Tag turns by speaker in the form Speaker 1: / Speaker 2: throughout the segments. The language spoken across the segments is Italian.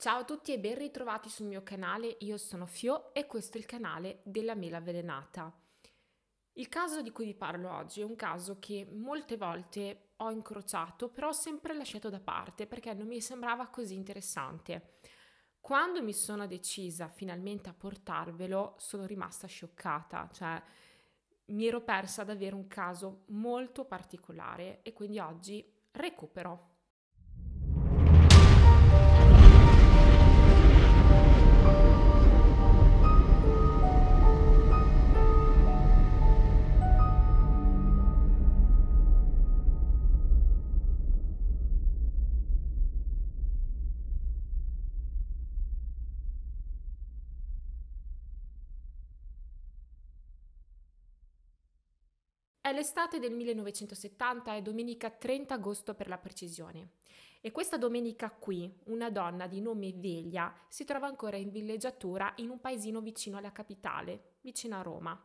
Speaker 1: Ciao a tutti e ben ritrovati sul mio canale, io sono Fio e questo è il canale della mela avvelenata. Il caso di cui vi parlo oggi è un caso che molte volte ho incrociato, però ho sempre lasciato da parte perché non mi sembrava così interessante. Quando mi sono decisa finalmente a portarvelo, sono rimasta scioccata, cioè mi ero persa ad avere un caso molto particolare e quindi oggi recupero l'estate del 1970 è domenica 30 agosto per la precisione. E questa domenica qui, una donna di nome Veglia si trova ancora in villeggiatura in un paesino vicino alla capitale, vicino a Roma.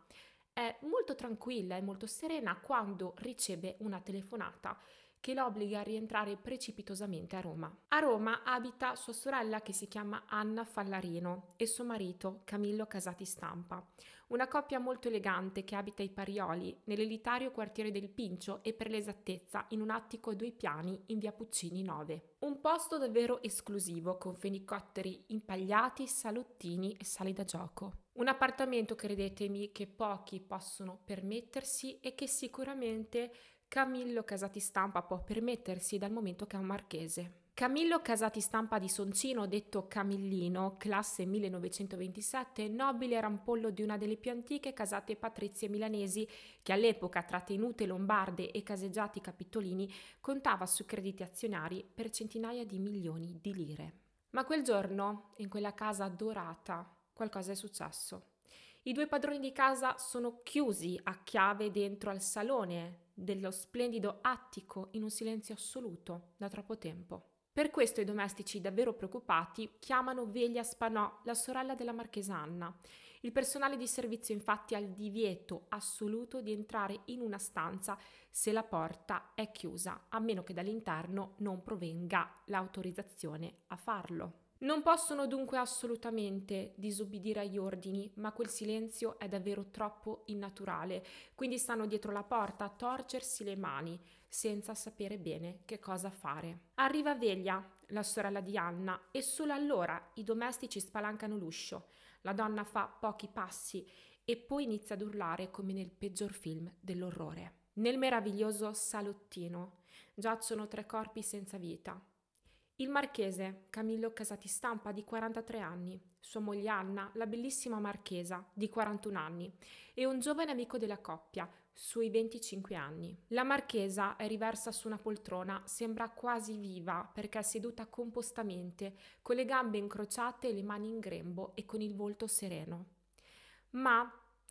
Speaker 1: È molto tranquilla e molto serena quando riceve una telefonata che la obbliga a rientrare precipitosamente a Roma. A Roma abita sua sorella che si chiama Anna Fallarino e suo marito Camillo Casati Stampa una coppia molto elegante che abita i Parioli, nell'elitario quartiere del Pincio e per l'esattezza in un attico a due piani in via Puccini 9. Un posto davvero esclusivo con fenicotteri impagliati, salottini e sale da gioco. Un appartamento, credetemi, che pochi possono permettersi e che sicuramente Camillo Casati Stampa può permettersi dal momento che è un marchese. Camillo Casati Stampa di Soncino, detto Camillino, classe 1927, nobile rampollo di una delle più antiche casate patrizie milanesi, che all'epoca tra tenute lombarde e caseggiati capitolini contava su crediti azionari per centinaia di milioni di lire. Ma quel giorno, in quella casa dorata, qualcosa è successo. I due padroni di casa sono chiusi a chiave dentro al salone dello splendido attico in un silenzio assoluto da troppo tempo. Per questo i domestici davvero preoccupati chiamano Veglia Spanò, la sorella della Marchesa Anna. Il personale di servizio infatti ha il divieto assoluto di entrare in una stanza se la porta è chiusa, a meno che dall'interno non provenga l'autorizzazione a farlo. Non possono dunque assolutamente disobbedire agli ordini, ma quel silenzio è davvero troppo innaturale, quindi stanno dietro la porta a torcersi le mani, senza sapere bene che cosa fare. Arriva Veglia, la sorella di Anna, e solo allora i domestici spalancano l'uscio. La donna fa pochi passi e poi inizia ad urlare come nel peggior film dell'orrore. Nel meraviglioso salottino giacciono tre corpi senza vita. Il marchese Camillo Casati Stampa di 43 anni, sua moglie Anna, la bellissima marchesa di 41 anni, e un giovane amico della coppia, sui 25 anni. La marchesa è riversa su una poltrona, sembra quasi viva perché è seduta compostamente, con le gambe incrociate e le mani in grembo e con il volto sereno. Ma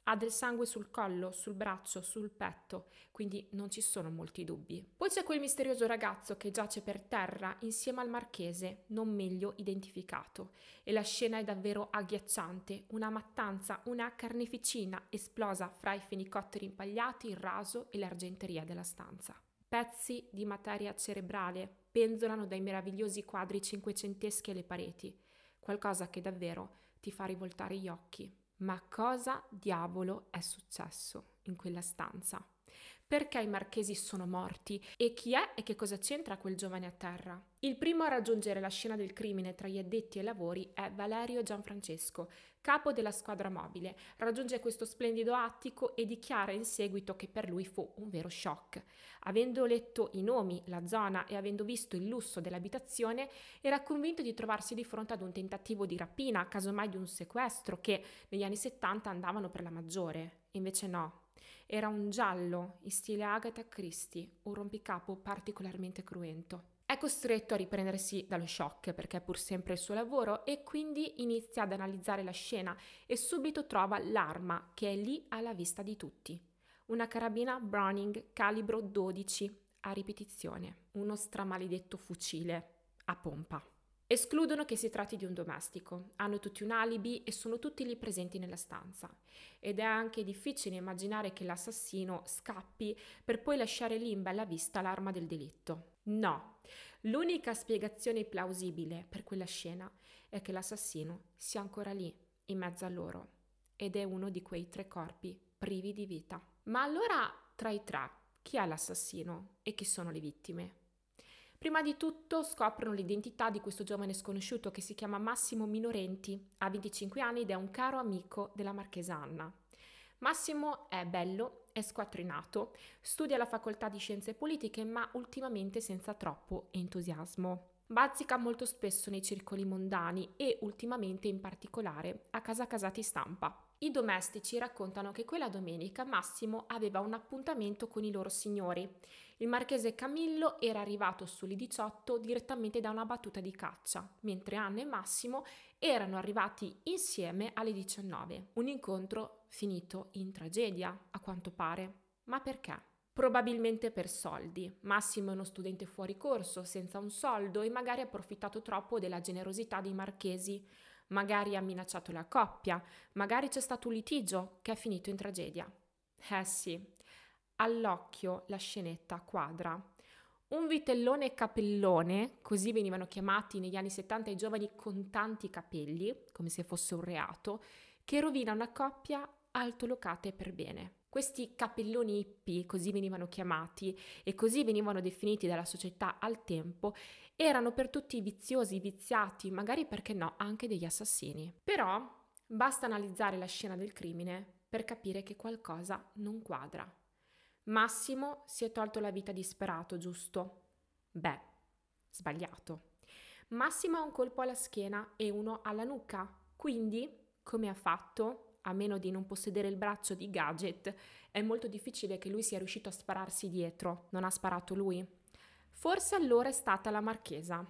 Speaker 1: ha del sangue sul collo, sul braccio, sul petto, quindi non ci sono molti dubbi. Poi c'è quel misterioso ragazzo che giace per terra insieme al marchese, non meglio identificato. E la scena è davvero agghiacciante, una mattanza, una carneficina esplosa fra i fenicotteri impagliati, il raso e l'argenteria della stanza. Pezzi di materia cerebrale penzolano dai meravigliosi quadri cinquecenteschi alle pareti, qualcosa che davvero ti fa rivoltare gli occhi ma cosa diavolo è successo in quella stanza? perché i marchesi sono morti e chi è e che cosa c'entra quel giovane a terra. Il primo a raggiungere la scena del crimine tra gli addetti ai lavori è Valerio Gianfrancesco, capo della squadra mobile. Raggiunge questo splendido attico e dichiara in seguito che per lui fu un vero shock. Avendo letto i nomi, la zona e avendo visto il lusso dell'abitazione, era convinto di trovarsi di fronte ad un tentativo di rapina, casomai di un sequestro, che negli anni 70 andavano per la maggiore. Invece no, era un giallo in stile Agatha Christie, un rompicapo particolarmente cruento. È costretto a riprendersi dallo shock perché è pur sempre il suo lavoro e quindi inizia ad analizzare la scena e subito trova l'arma che è lì alla vista di tutti. Una carabina Browning calibro 12 a ripetizione, uno stramaledetto fucile a pompa. Escludono che si tratti di un domestico, hanno tutti un alibi e sono tutti lì presenti nella stanza. Ed è anche difficile immaginare che l'assassino scappi per poi lasciare lì in bella vista l'arma del delitto. No, l'unica spiegazione plausibile per quella scena è che l'assassino sia ancora lì, in mezzo a loro, ed è uno di quei tre corpi privi di vita. Ma allora, tra i tre, chi è l'assassino e chi sono le vittime? Prima di tutto scoprono l'identità di questo giovane sconosciuto che si chiama Massimo Minorenti, ha 25 anni ed è un caro amico della marchesa Anna. Massimo è bello, è squattrinato, studia alla facoltà di scienze politiche ma ultimamente senza troppo entusiasmo. Bazzica molto spesso nei circoli mondani e ultimamente in particolare a casa casati stampa. I domestici raccontano che quella domenica Massimo aveva un appuntamento con i loro signori il marchese Camillo era arrivato sulle 18 direttamente da una battuta di caccia, mentre Anna e Massimo erano arrivati insieme alle 19. Un incontro finito in tragedia, a quanto pare. Ma perché? Probabilmente per soldi. Massimo è uno studente fuori corso, senza un soldo e magari ha approfittato troppo della generosità dei marchesi. Magari ha minacciato la coppia, magari c'è stato un litigio che è finito in tragedia. Eh sì, all'occhio la scenetta quadra. Un vitellone capellone, così venivano chiamati negli anni 70 i giovani con tanti capelli, come se fosse un reato, che rovina una coppia altolocate per bene. Questi capelloni hippie, così venivano chiamati e così venivano definiti dalla società al tempo, erano per tutti viziosi, viziati, magari perché no, anche degli assassini. Però basta analizzare la scena del crimine per capire che qualcosa non quadra. Massimo si è tolto la vita disperato, giusto? Beh, sbagliato. Massimo ha un colpo alla schiena e uno alla nuca, quindi, come ha fatto, a meno di non possedere il braccio di gadget, è molto difficile che lui sia riuscito a spararsi dietro, non ha sparato lui. Forse allora è stata la marchesa.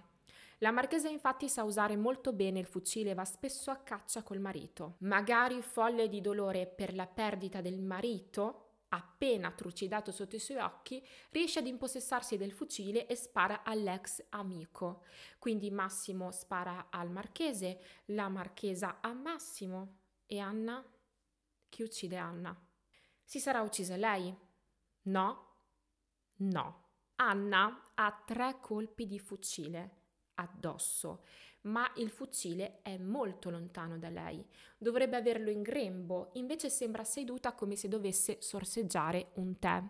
Speaker 1: La marchesa infatti sa usare molto bene il fucile e va spesso a caccia col marito. Magari folle di dolore per la perdita del marito, appena trucidato sotto i suoi occhi, riesce ad impossessarsi del fucile e spara all'ex amico. Quindi Massimo spara al marchese, la marchesa a Massimo e Anna? Chi uccide Anna? Si sarà uccisa lei? No? No. Anna ha tre colpi di fucile addosso ma il fucile è molto lontano da lei. Dovrebbe averlo in grembo, invece sembra seduta come se dovesse sorseggiare un tè.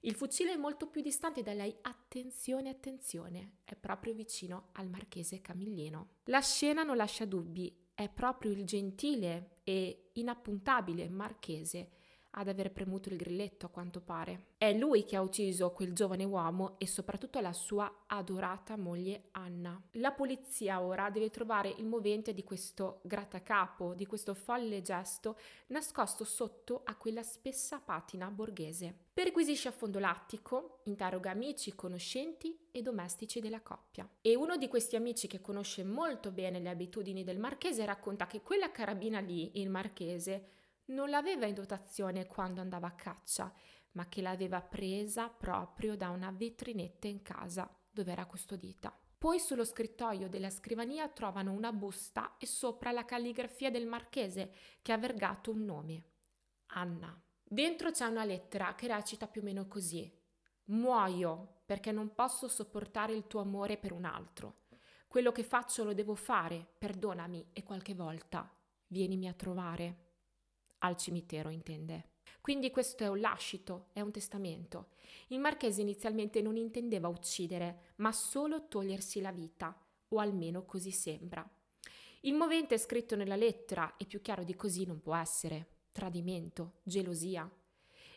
Speaker 1: Il fucile è molto più distante da lei, attenzione, attenzione, è proprio vicino al marchese Camillino. La scena non lascia dubbi, è proprio il gentile e inappuntabile marchese ad aver premuto il grilletto a quanto pare. È lui che ha ucciso quel giovane uomo e soprattutto la sua adorata moglie Anna. La polizia ora deve trovare il movente di questo grattacapo, di questo folle gesto nascosto sotto a quella spessa patina borghese. Perquisisce a fondo l'attico, interroga amici, conoscenti e domestici della coppia. E uno di questi amici che conosce molto bene le abitudini del marchese racconta che quella carabina lì, il marchese, non l'aveva in dotazione quando andava a caccia, ma che l'aveva presa proprio da una vetrinetta in casa dove era custodita. Poi sullo scrittoio della scrivania trovano una busta e sopra la calligrafia del marchese che ha vergato un nome, Anna. Dentro c'è una lettera che recita più o meno così: Muoio perché non posso sopportare il tuo amore per un altro. Quello che faccio lo devo fare, perdonami e qualche volta vienimi a trovare al cimitero intende. Quindi questo è un lascito, è un testamento. Il marchese inizialmente non intendeva uccidere, ma solo togliersi la vita, o almeno così sembra. Il movente è scritto nella lettera e più chiaro di così non può essere. Tradimento, gelosia.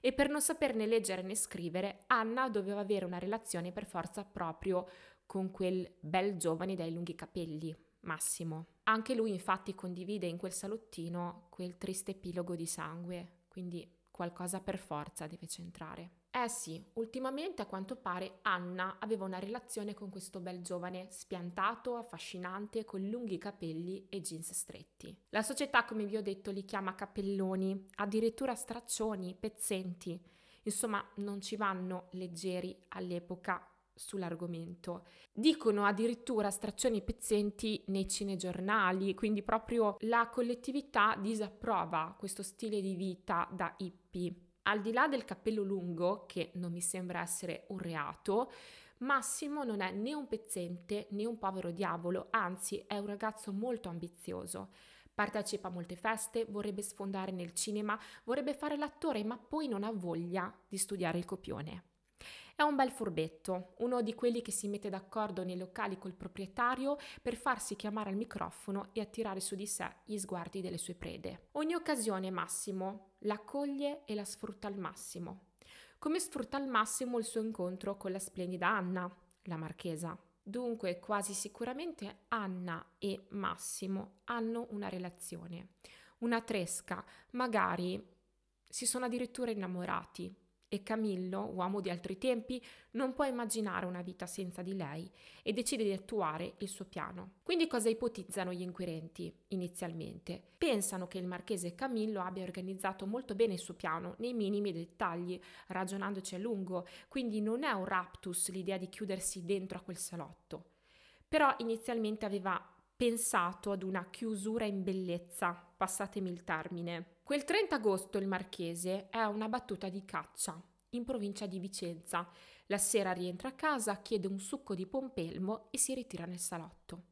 Speaker 1: E per non saperne leggere né scrivere, Anna doveva avere una relazione per forza proprio con quel bel giovane dai lunghi capelli, Massimo. Anche lui infatti condivide in quel salottino quel triste epilogo di sangue, quindi qualcosa per forza deve centrare. Eh sì, ultimamente a quanto pare Anna aveva una relazione con questo bel giovane, spiantato, affascinante, con lunghi capelli e jeans stretti. La società, come vi ho detto, li chiama capelloni, addirittura straccioni, pezzenti. Insomma, non ci vanno leggeri all'epoca sull'argomento. Dicono addirittura strazioni pezzenti nei cinegiornali, quindi proprio la collettività disapprova questo stile di vita da hippie. Al di là del cappello lungo, che non mi sembra essere un reato, Massimo non è né un pezzente né un povero diavolo, anzi è un ragazzo molto ambizioso. Partecipa a molte feste, vorrebbe sfondare nel cinema, vorrebbe fare l'attore, ma poi non ha voglia di studiare il copione. È un bel furbetto, uno di quelli che si mette d'accordo nei locali col proprietario per farsi chiamare al microfono e attirare su di sé gli sguardi delle sue prede. Ogni occasione Massimo la coglie e la sfrutta al massimo. Come sfrutta al massimo il suo incontro con la splendida Anna, la marchesa. Dunque, quasi sicuramente Anna e Massimo hanno una relazione, una tresca, magari si sono addirittura innamorati, e Camillo, uomo di altri tempi, non può immaginare una vita senza di lei e decide di attuare il suo piano. Quindi cosa ipotizzano gli inquirenti inizialmente? Pensano che il marchese Camillo abbia organizzato molto bene il suo piano, nei minimi dettagli, ragionandoci a lungo, quindi non è un raptus l'idea di chiudersi dentro a quel salotto. Però inizialmente aveva pensato ad una chiusura in bellezza, passatemi il termine. Quel 30 agosto il Marchese è a una battuta di caccia in provincia di Vicenza. La sera rientra a casa, chiede un succo di pompelmo e si ritira nel salotto.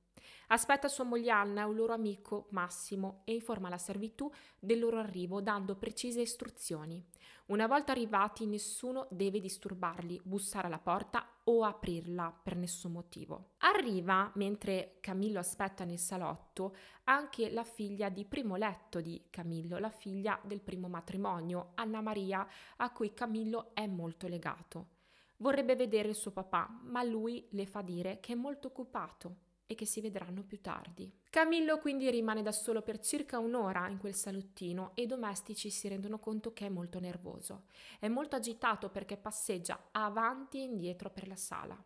Speaker 1: Aspetta sua moglie Anna e un loro amico Massimo e informa la servitù del loro arrivo dando precise istruzioni. Una volta arrivati nessuno deve disturbarli, bussare alla porta o aprirla per nessun motivo. Arriva, mentre Camillo aspetta nel salotto, anche la figlia di primo letto di Camillo, la figlia del primo matrimonio, Anna Maria, a cui Camillo è molto legato. Vorrebbe vedere il suo papà, ma lui le fa dire che è molto occupato e che si vedranno più tardi. Camillo quindi rimane da solo per circa un'ora in quel salottino e i domestici si rendono conto che è molto nervoso. È molto agitato perché passeggia avanti e indietro per la sala.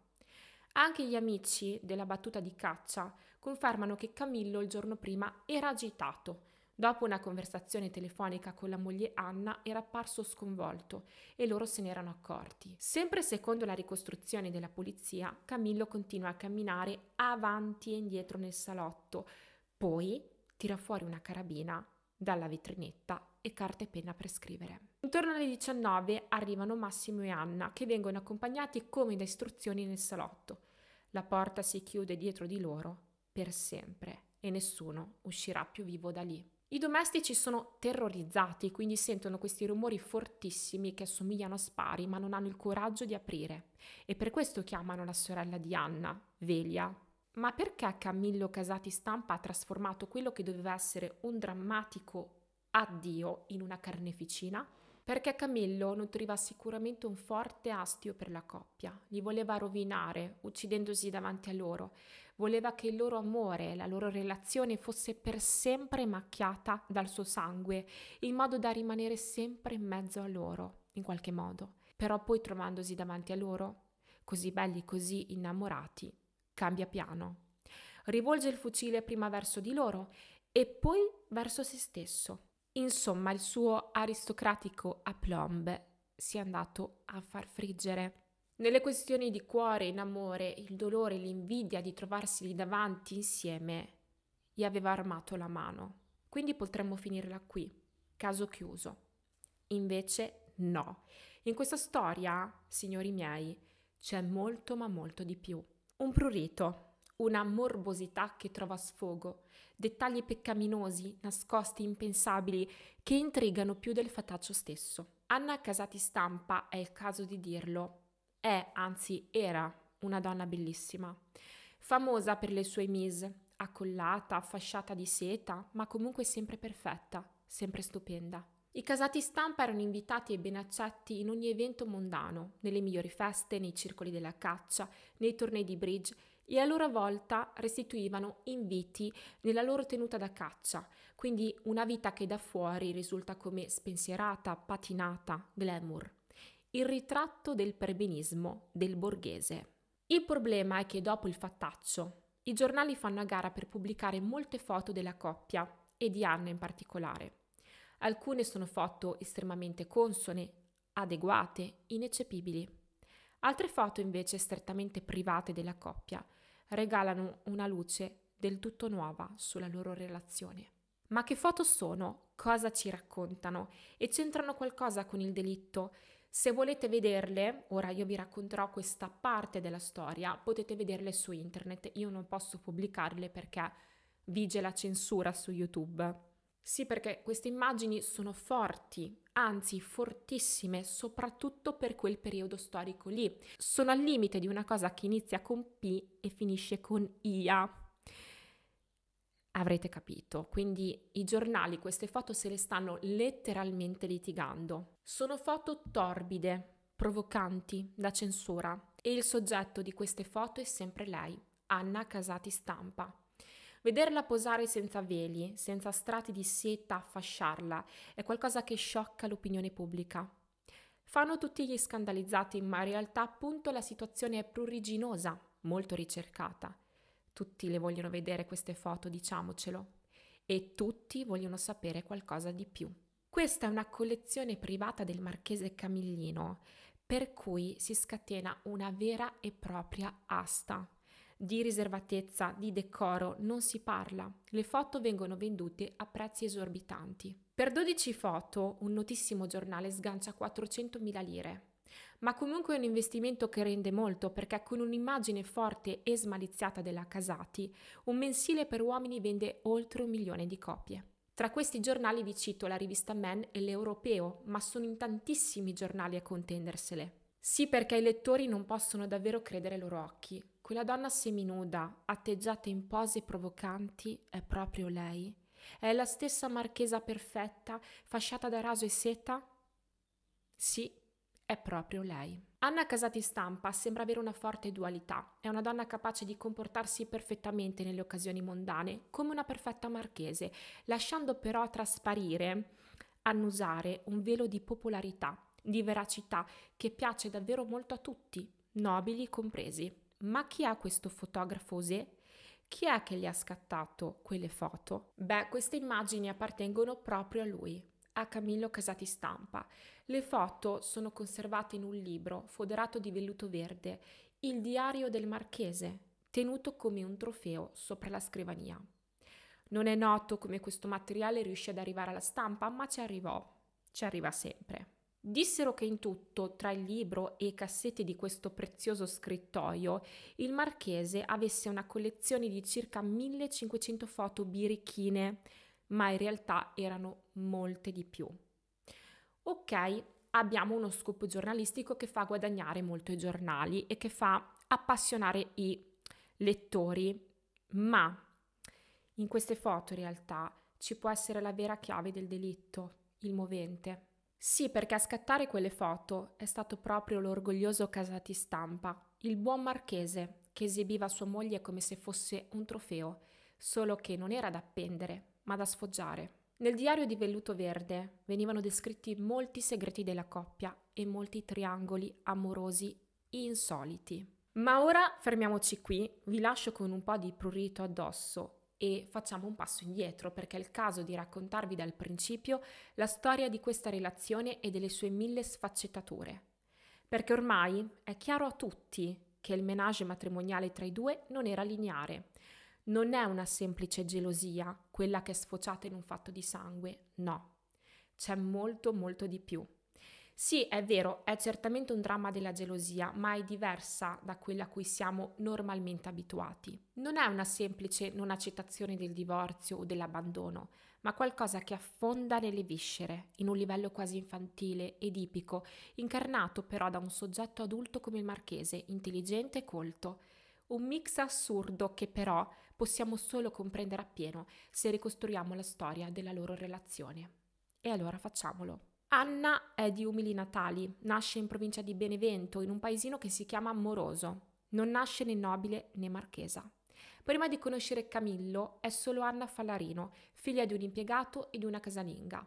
Speaker 1: Anche gli amici della battuta di caccia confermano che Camillo il giorno prima era agitato, Dopo una conversazione telefonica con la moglie Anna era apparso sconvolto e loro se ne erano accorti. Sempre secondo la ricostruzione della polizia, Camillo continua a camminare avanti e indietro nel salotto, poi tira fuori una carabina dalla vetrinetta e carta e penna per scrivere. Intorno alle 19 arrivano Massimo e Anna che vengono accompagnati come da istruzioni nel salotto. La porta si chiude dietro di loro per sempre e nessuno uscirà più vivo da lì. I domestici sono terrorizzati, quindi sentono questi rumori fortissimi che assomigliano a spari, ma non hanno il coraggio di aprire. E per questo chiamano la sorella di Anna, Velia. Ma perché Camillo Casati Stampa ha trasformato quello che doveva essere un drammatico addio in una carneficina? perché Camillo nutriva sicuramente un forte astio per la coppia, li voleva rovinare, uccidendosi davanti a loro, voleva che il loro amore, la loro relazione fosse per sempre macchiata dal suo sangue, in modo da rimanere sempre in mezzo a loro, in qualche modo. Però poi trovandosi davanti a loro, così belli, così innamorati, cambia piano. Rivolge il fucile prima verso di loro e poi verso se stesso Insomma, il suo aristocratico aplomb si è andato a far friggere. Nelle questioni di cuore, in amore, il dolore, l'invidia di trovarsi lì davanti insieme gli aveva armato la mano. Quindi potremmo finirla qui, caso chiuso. Invece no. In questa storia, signori miei, c'è molto ma molto di più. Un prurito, una morbosità che trova sfogo, dettagli peccaminosi, nascosti, impensabili, che intrigano più del fataccio stesso. Anna Casati Stampa, è il caso di dirlo, è, anzi era, una donna bellissima, famosa per le sue mise, accollata, fasciata di seta, ma comunque sempre perfetta, sempre stupenda. I casati stampa erano invitati e ben accetti in ogni evento mondano, nelle migliori feste, nei circoli della caccia, nei tornei di bridge, e a loro volta restituivano inviti nella loro tenuta da caccia, quindi una vita che da fuori risulta come spensierata, patinata, glamour. Il ritratto del perbenismo del borghese. Il problema è che dopo il fattaccio, i giornali fanno a gara per pubblicare molte foto della coppia e di Anna in particolare. Alcune sono foto estremamente consone, adeguate, ineccepibili. Altre foto invece strettamente private della coppia, regalano una luce del tutto nuova sulla loro relazione. Ma che foto sono? Cosa ci raccontano? E c'entrano qualcosa con il delitto? Se volete vederle, ora io vi racconterò questa parte della storia, potete vederle su internet, io non posso pubblicarle perché vige la censura su YouTube. Sì, perché queste immagini sono forti, anzi fortissime, soprattutto per quel periodo storico lì. Sono al limite di una cosa che inizia con P e finisce con IA. Avrete capito, quindi i giornali queste foto se le stanno letteralmente litigando. Sono foto torbide, provocanti da censura e il soggetto di queste foto è sempre lei, Anna Casati Stampa. Vederla posare senza veli, senza strati di seta a fasciarla, è qualcosa che sciocca l'opinione pubblica. Fanno tutti gli scandalizzati, ma in realtà appunto la situazione è pruriginosa, molto ricercata. Tutti le vogliono vedere queste foto, diciamocelo. E tutti vogliono sapere qualcosa di più. Questa è una collezione privata del marchese Camillino, per cui si scatena una vera e propria asta di riservatezza, di decoro, non si parla. Le foto vengono vendute a prezzi esorbitanti. Per 12 foto un notissimo giornale sgancia 400.000 lire. Ma comunque è un investimento che rende molto perché con un'immagine forte e smaliziata della Casati, un mensile per uomini vende oltre un milione di copie. Tra questi giornali vi cito la rivista Men e l'Europeo, ma sono in tantissimi giornali a contendersele. Sì perché i lettori non possono davvero credere ai loro occhi. Quella donna seminuda, atteggiata in pose provocanti, è proprio lei? È la stessa marchesa perfetta, fasciata da raso e seta? Sì, è proprio lei. Anna Casati Stampa sembra avere una forte dualità. È una donna capace di comportarsi perfettamente nelle occasioni mondane, come una perfetta marchese, lasciando però trasparire, annusare un velo di popolarità, di veracità che piace davvero molto a tutti, nobili compresi. Ma chi è questo fotografo Osè? Chi è che gli ha scattato quelle foto? Beh, queste immagini appartengono proprio a lui, a Camillo Casati Stampa. Le foto sono conservate in un libro foderato di velluto verde, Il diario del Marchese, tenuto come un trofeo sopra la scrivania. Non è noto come questo materiale riuscì ad arrivare alla stampa, ma ci arrivò, ci arriva sempre. Dissero che in tutto, tra il libro e i cassetti di questo prezioso scrittoio, il marchese avesse una collezione di circa 1500 foto birichine, ma in realtà erano molte di più. Ok, abbiamo uno scopo giornalistico che fa guadagnare molto i giornali e che fa appassionare i lettori, ma in queste foto in realtà ci può essere la vera chiave del delitto, il movente. Sì, perché a scattare quelle foto è stato proprio l'orgoglioso casati stampa, il buon marchese, che esibiva sua moglie come se fosse un trofeo, solo che non era da appendere, ma da sfoggiare. Nel diario di velluto verde venivano descritti molti segreti della coppia e molti triangoli amorosi insoliti. Ma ora fermiamoci qui, vi lascio con un po' di prurito addosso e facciamo un passo indietro perché è il caso di raccontarvi dal principio la storia di questa relazione e delle sue mille sfaccettature. Perché ormai è chiaro a tutti che il menage matrimoniale tra i due non era lineare. Non è una semplice gelosia, quella che è sfociata in un fatto di sangue, no. C'è molto molto di più. Sì, è vero, è certamente un dramma della gelosia, ma è diversa da quella a cui siamo normalmente abituati. Non è una semplice non accettazione del divorzio o dell'abbandono, ma qualcosa che affonda nelle viscere, in un livello quasi infantile, ed ipico, incarnato però da un soggetto adulto come il marchese, intelligente e colto. Un mix assurdo che però possiamo solo comprendere appieno se ricostruiamo la storia della loro relazione. E allora facciamolo. Anna è di umili natali, nasce in provincia di Benevento, in un paesino che si chiama Moroso. Non nasce né nobile né marchesa. Prima di conoscere Camillo è solo Anna Fallarino, figlia di un impiegato e di una casalinga.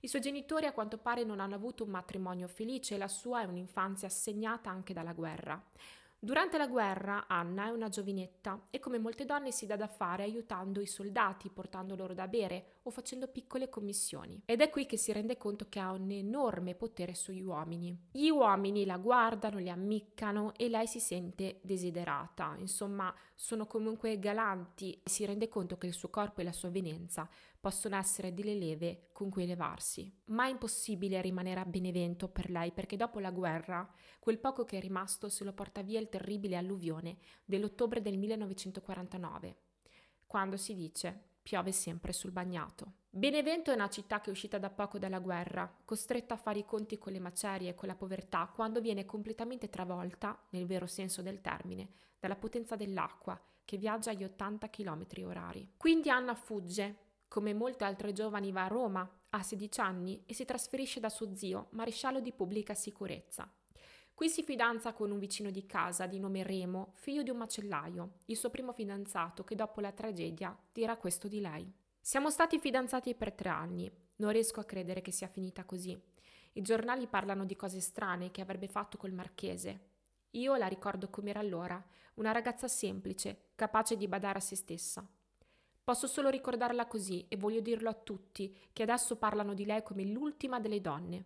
Speaker 1: I suoi genitori a quanto pare non hanno avuto un matrimonio felice e la sua è un'infanzia segnata anche dalla guerra. Durante la guerra Anna è una giovinetta e come molte donne si dà da fare aiutando i soldati, portando loro da bere o facendo piccole commissioni. Ed è qui che si rende conto che ha un enorme potere sugli uomini. Gli uomini la guardano, le ammiccano e lei si sente desiderata, insomma sono comunque galanti e si rende conto che il suo corpo e la sua venenza possono essere delle leve con cui elevarsi. Ma è impossibile rimanere a Benevento per lei perché dopo la guerra quel poco che è rimasto se lo porta via il terribile alluvione dell'ottobre del 1949, quando si dice piove sempre sul bagnato. Benevento è una città che è uscita da poco dalla guerra, costretta a fare i conti con le macerie e con la povertà, quando viene completamente travolta, nel vero senso del termine, dalla potenza dell'acqua, che viaggia agli 80 km orari. Quindi Anna fugge, come molte altre giovani va a Roma, ha 16 anni e si trasferisce da suo zio, maresciallo di pubblica sicurezza. Qui si fidanza con un vicino di casa di nome Remo, figlio di un macellaio, il suo primo fidanzato che dopo la tragedia dirà questo di lei. Siamo stati fidanzati per tre anni. Non riesco a credere che sia finita così. I giornali parlano di cose strane che avrebbe fatto col marchese. Io la ricordo com'era allora, una ragazza semplice, capace di badare a se stessa. Posso solo ricordarla così e voglio dirlo a tutti che adesso parlano di lei come l'ultima delle donne.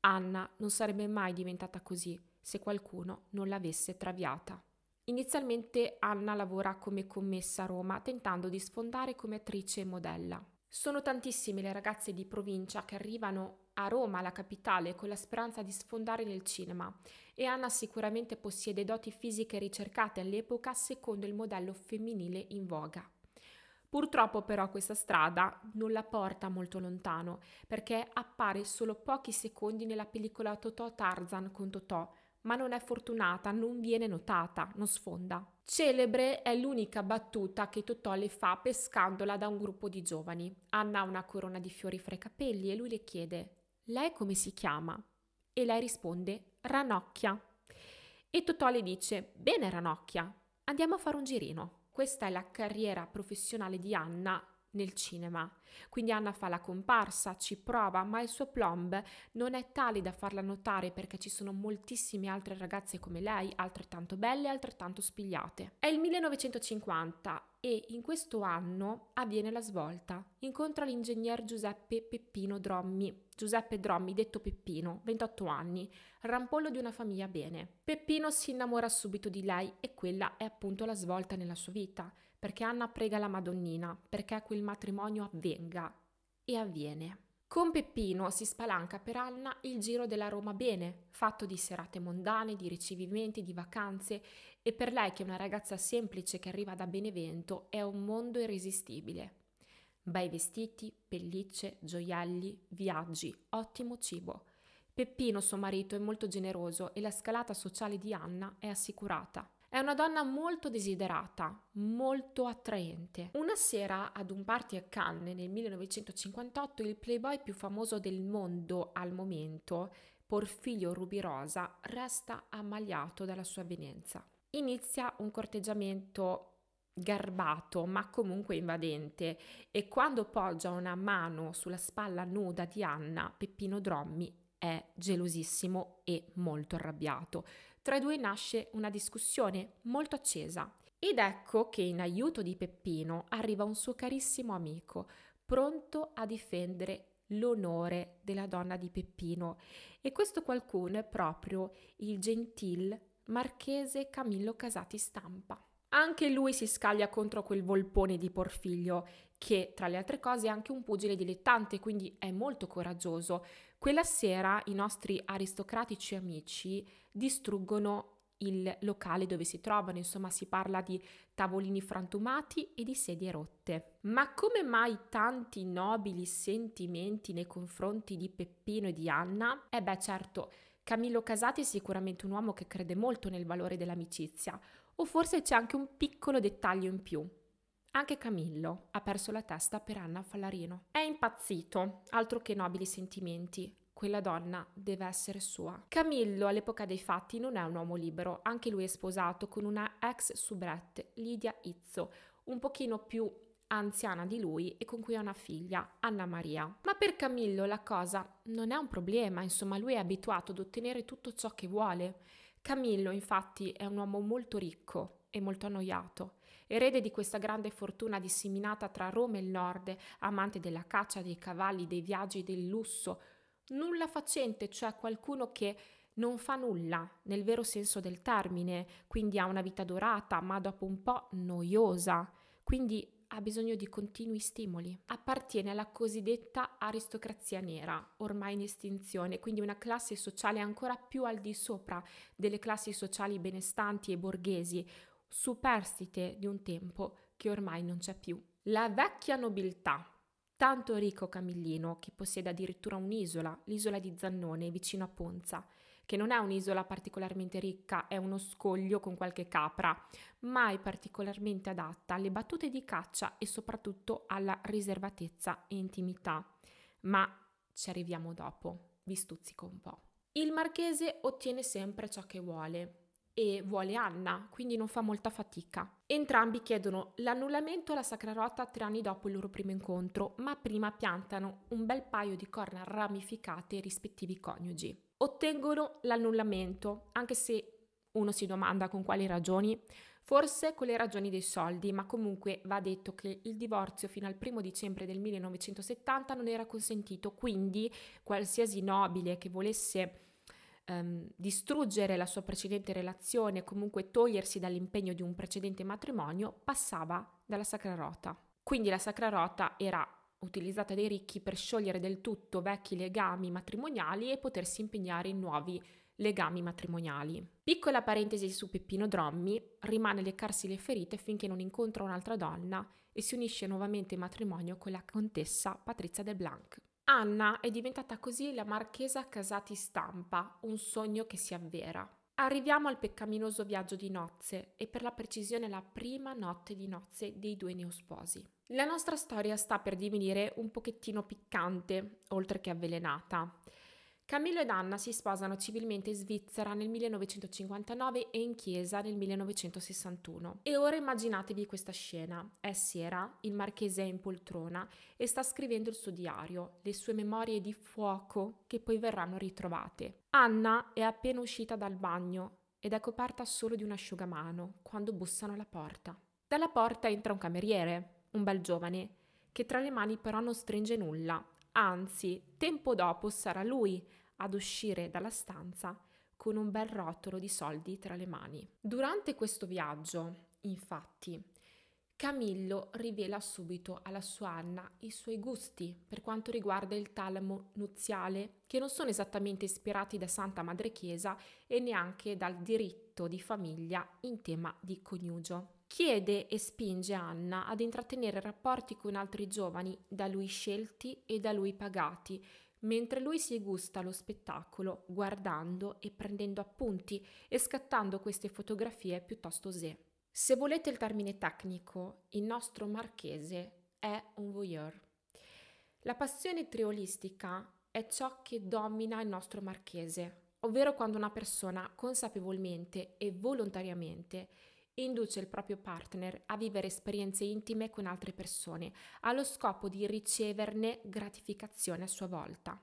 Speaker 1: Anna non sarebbe mai diventata così se qualcuno non l'avesse traviata. Inizialmente Anna lavora come commessa a Roma, tentando di sfondare come attrice e modella. Sono tantissime le ragazze di provincia che arrivano a Roma, la capitale, con la speranza di sfondare nel cinema e Anna sicuramente possiede doti fisiche ricercate all'epoca secondo il modello femminile in voga. Purtroppo però questa strada non la porta molto lontano perché appare solo pochi secondi nella pellicola Totò Tarzan con Totò, ma non è fortunata, non viene notata, non sfonda. Celebre è l'unica battuta che Totò le fa pescandola da un gruppo di giovani. Anna ha una corona di fiori fra i capelli e lui le chiede: Lei come si chiama? E lei risponde: Ranocchia. E Totò le dice: Bene, Ranocchia, andiamo a fare un girino. Questa è la carriera professionale di Anna nel cinema. Quindi Anna fa la comparsa, ci prova, ma il suo plomb non è tale da farla notare perché ci sono moltissime altre ragazze come lei, altrettanto belle e altrettanto spigliate. È il 1950 e in questo anno avviene la svolta. Incontra l'ingegner Giuseppe Peppino Drommi, Giuseppe Drommi detto Peppino, 28 anni, rampollo di una famiglia bene. Peppino si innamora subito di lei e quella è appunto la svolta nella sua vita perché Anna prega la Madonnina perché quel matrimonio avvenga e avviene. Con Peppino si spalanca per Anna il giro della Roma bene, fatto di serate mondane, di ricevimenti, di vacanze e per lei che è una ragazza semplice che arriva da Benevento è un mondo irresistibile. Bei vestiti, pellicce, gioielli, viaggi, ottimo cibo. Peppino, suo marito, è molto generoso e la scalata sociale di Anna è assicurata. È una donna molto desiderata, molto attraente. Una sera ad un party a Cannes nel 1958 il playboy più famoso del mondo al momento, Porfirio Rubirosa, resta ammaliato dalla sua avvenenza. Inizia un corteggiamento garbato ma comunque invadente e quando poggia una mano sulla spalla nuda di Anna, Peppino Drommi è gelosissimo e molto arrabbiato tra i due nasce una discussione molto accesa. Ed ecco che in aiuto di Peppino arriva un suo carissimo amico, pronto a difendere l'onore della donna di Peppino. E questo qualcuno è proprio il gentil marchese Camillo Casati Stampa. Anche lui si scaglia contro quel volpone di Porfiglio, che tra le altre cose è anche un pugile dilettante, quindi è molto coraggioso, quella sera i nostri aristocratici amici distruggono il locale dove si trovano, insomma si parla di tavolini frantumati e di sedie rotte. Ma come mai tanti nobili sentimenti nei confronti di Peppino e di Anna? Eh beh certo, Camillo Casati è sicuramente un uomo che crede molto nel valore dell'amicizia, o forse c'è anche un piccolo dettaglio in più. Anche Camillo ha perso la testa per Anna Fallarino. È impazzito, altro che nobili sentimenti. Quella donna deve essere sua. Camillo all'epoca dei fatti non è un uomo libero, anche lui è sposato con una ex subrette, Lidia Izzo, un pochino più anziana di lui e con cui ha una figlia, Anna Maria. Ma per Camillo la cosa non è un problema, insomma lui è abituato ad ottenere tutto ciò che vuole. Camillo infatti è un uomo molto ricco e molto annoiato Erede di questa grande fortuna disseminata tra Roma e il nord, amante della caccia, dei cavalli, dei viaggi, del lusso, nulla facente, cioè qualcuno che non fa nulla nel vero senso del termine, quindi ha una vita dorata, ma dopo un po' noiosa. Quindi ha bisogno di continui stimoli. Appartiene alla cosiddetta aristocrazia nera, ormai in estinzione, quindi una classe sociale ancora più al di sopra delle classi sociali benestanti e borghesi, superstite di un tempo che ormai non c'è più. La vecchia nobiltà, tanto ricco Camillino che possiede addirittura un'isola, l'isola di Zannone, vicino a Ponza, che non è un'isola particolarmente ricca, è uno scoglio con qualche capra, mai particolarmente adatta alle battute di caccia e soprattutto alla riservatezza e intimità. Ma ci arriviamo dopo, vi stuzzico un po'. Il marchese ottiene sempre ciò che vuole, e vuole Anna, quindi non fa molta fatica. Entrambi chiedono l'annullamento alla Sacra Rota tre anni dopo il loro primo incontro, ma prima piantano un bel paio di corna ramificate ai rispettivi coniugi. Ottengono l'annullamento, anche se uno si domanda con quali ragioni, forse con le ragioni dei soldi, ma comunque va detto che il divorzio fino al primo dicembre del 1970 non era consentito, quindi qualsiasi nobile che volesse ehm, distruggere la sua precedente relazione, comunque togliersi dall'impegno di un precedente matrimonio, passava dalla Sacra Rota. Quindi la Sacra Rota era utilizzata dai ricchi per sciogliere del tutto vecchi legami matrimoniali e potersi impegnare in nuovi legami matrimoniali. Piccola parentesi su Peppino Drommi, rimane a leccarsi le ferite finché non incontra un'altra donna e si unisce nuovamente in matrimonio con la contessa Patrizia del Blanc. Anna è diventata così la marchesa Casati Stampa, un sogno che si avvera. Arriviamo al peccaminoso viaggio di nozze e per la precisione la prima notte di nozze dei due neosposi. La nostra storia sta per divenire un pochettino piccante, oltre che avvelenata. Camillo ed Anna si sposano civilmente in Svizzera nel 1959 e in chiesa nel 1961. E ora immaginatevi questa scena. È sera, il marchese è in poltrona e sta scrivendo il suo diario, le sue memorie di fuoco che poi verranno ritrovate. Anna è appena uscita dal bagno ed è coperta solo di un asciugamano quando bussano alla porta. Dalla porta entra un cameriere, un bel giovane, che tra le mani però non stringe nulla Anzi, tempo dopo sarà lui ad uscire dalla stanza con un bel rotolo di soldi tra le mani. Durante questo viaggio, infatti, Camillo rivela subito alla sua Anna i suoi gusti per quanto riguarda il talamo nuziale, che non sono esattamente ispirati da Santa Madre Chiesa e neanche dal diritto di famiglia in tema di coniugio chiede e spinge Anna ad intrattenere rapporti con altri giovani da lui scelti e da lui pagati, mentre lui si gusta lo spettacolo guardando e prendendo appunti e scattando queste fotografie piuttosto osè. Se volete il termine tecnico, il nostro marchese è un voyeur. La passione triolistica è ciò che domina il nostro marchese, ovvero quando una persona consapevolmente e volontariamente e induce il proprio partner a vivere esperienze intime con altre persone, allo scopo di riceverne gratificazione a sua volta,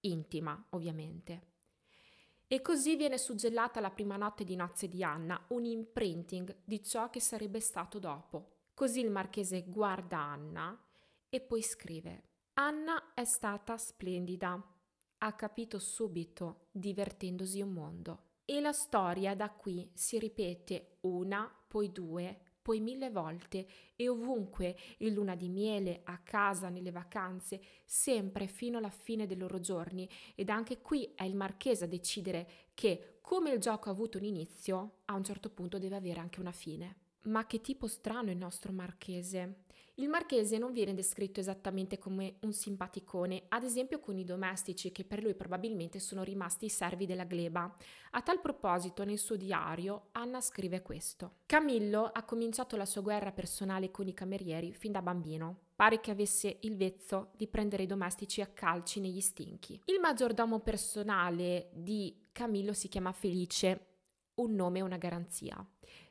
Speaker 1: intima ovviamente. E così viene suggellata la prima notte di nozze di Anna, un imprinting di ciò che sarebbe stato dopo. Così il marchese guarda Anna e poi scrive: Anna è stata splendida, ha capito subito, divertendosi un mondo. E la storia da qui si ripete una, poi due, poi mille volte e ovunque, in luna di miele, a casa, nelle vacanze, sempre fino alla fine dei loro giorni. Ed anche qui è il marchese a decidere che, come il gioco ha avuto un inizio, a un certo punto deve avere anche una fine. Ma che tipo strano il nostro marchese. Il marchese non viene descritto esattamente come un simpaticone, ad esempio con i domestici che per lui probabilmente sono rimasti i servi della gleba. A tal proposito nel suo diario Anna scrive questo. Camillo ha cominciato la sua guerra personale con i camerieri fin da bambino. Pare che avesse il vezzo di prendere i domestici a calci negli stinchi. Il maggiordomo personale di Camillo si chiama Felice, un nome e una garanzia.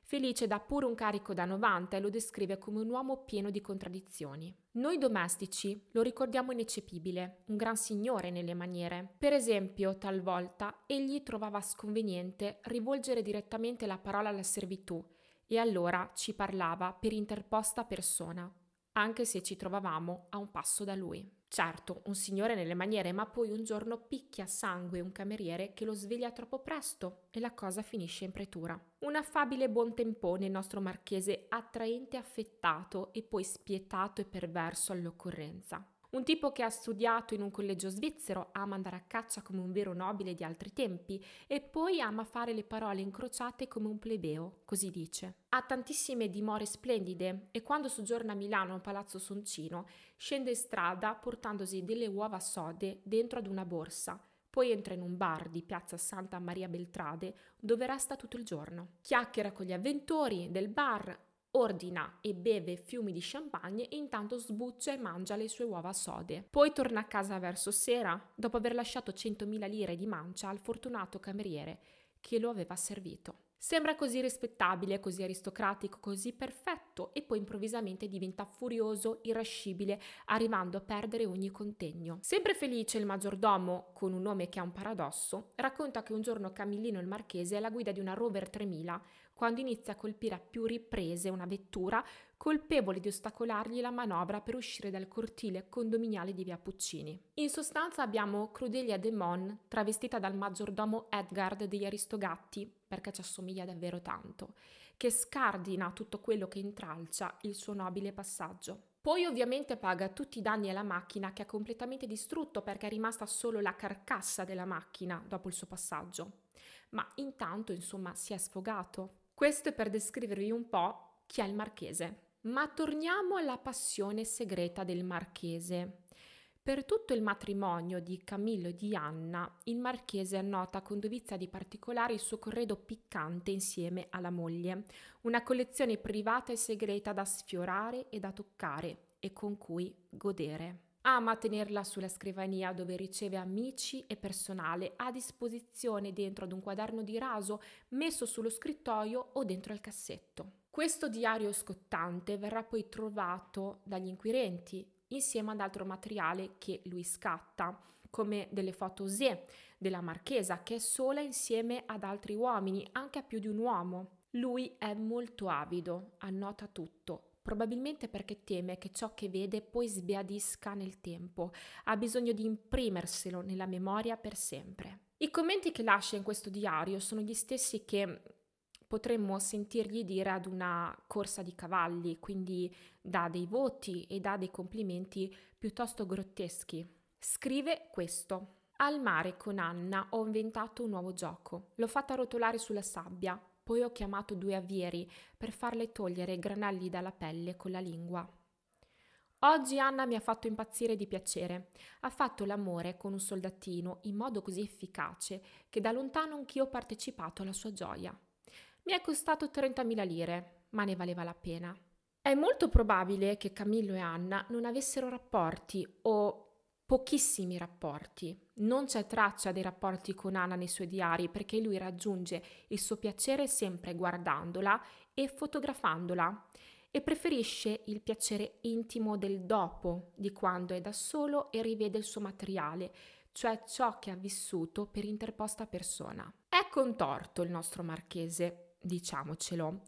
Speaker 1: Felice dà pure un carico da 90 e lo descrive come un uomo pieno di contraddizioni. Noi domestici lo ricordiamo ineccepibile, un gran signore nelle maniere. Per esempio, talvolta egli trovava sconveniente rivolgere direttamente la parola alla servitù e allora ci parlava per interposta persona, anche se ci trovavamo a un passo da lui. Certo, un signore nelle maniere, ma poi un giorno picchia a sangue un cameriere che lo sveglia troppo presto e la cosa finisce in pretura. Un affabile buon tempone il nostro marchese, attraente affettato e poi spietato e perverso all'occorrenza. Un tipo che ha studiato in un collegio svizzero, ama andare a caccia come un vero nobile di altri tempi e poi ama fare le parole incrociate come un plebeo, così dice. Ha tantissime dimore splendide e quando soggiorna a Milano a Palazzo Soncino scende in strada portandosi delle uova sode dentro ad una borsa poi entra in un bar di piazza Santa Maria Beltrade dove resta tutto il giorno. Chiacchiera con gli avventori del bar, ordina e beve fiumi di champagne e intanto sbuccia e mangia le sue uova sode. Poi torna a casa verso sera, dopo aver lasciato 100.000 lire di mancia al fortunato cameriere che lo aveva servito. Sembra così rispettabile, così aristocratico, così perfetto affetto e poi improvvisamente diventa furioso, irascibile, arrivando a perdere ogni contegno. Sempre felice il maggiordomo, con un nome che è un paradosso, racconta che un giorno Camillino il Marchese è alla guida di una Rover 3000 quando inizia a colpire a più riprese una vettura colpevole di ostacolargli la manovra per uscire dal cortile condominiale di via Puccini. In sostanza abbiamo Crudelia de Mon travestita dal maggiordomo Edgard degli Aristogatti perché ci assomiglia davvero tanto che scardina tutto quello che intralcia il suo nobile passaggio. Poi ovviamente paga tutti i danni alla macchina che ha completamente distrutto perché è rimasta solo la carcassa della macchina dopo il suo passaggio. Ma intanto, insomma, si è sfogato. Questo è per descrivervi un po' chi è il marchese. Ma torniamo alla passione segreta del marchese. Per tutto il matrimonio di Camillo e di Anna, il marchese annota con dovizia di particolari il suo corredo piccante insieme alla moglie, una collezione privata e segreta da sfiorare e da toccare e con cui godere. Ama tenerla sulla scrivania dove riceve amici e personale a disposizione dentro ad un quaderno di raso messo sullo scrittoio o dentro al cassetto. Questo diario scottante verrà poi trovato dagli inquirenti insieme ad altro materiale che lui scatta, come delle foto Zé della Marchesa, che è sola insieme ad altri uomini, anche a più di un uomo. Lui è molto avido, annota tutto, probabilmente perché teme che ciò che vede poi sbiadisca nel tempo, ha bisogno di imprimerselo nella memoria per sempre. I commenti che lascia in questo diario sono gli stessi che potremmo sentirgli dire ad una corsa di cavalli, quindi dà dei voti e dà dei complimenti piuttosto grotteschi. Scrive questo. Al mare con Anna ho inventato un nuovo gioco. L'ho fatta rotolare sulla sabbia, poi ho chiamato due avieri per farle togliere granelli dalla pelle con la lingua. Oggi Anna mi ha fatto impazzire di piacere. Ha fatto l'amore con un soldatino in modo così efficace che da lontano anch'io ho partecipato alla sua gioia. Mi è costato 30.000 lire, ma ne valeva la pena. È molto probabile che Camillo e Anna non avessero rapporti o pochissimi rapporti. Non c'è traccia dei rapporti con Anna nei suoi diari perché lui raggiunge il suo piacere sempre guardandola e fotografandola e preferisce il piacere intimo del dopo, di quando è da solo e rivede il suo materiale, cioè ciò che ha vissuto per interposta persona. È contorto il nostro marchese, diciamocelo.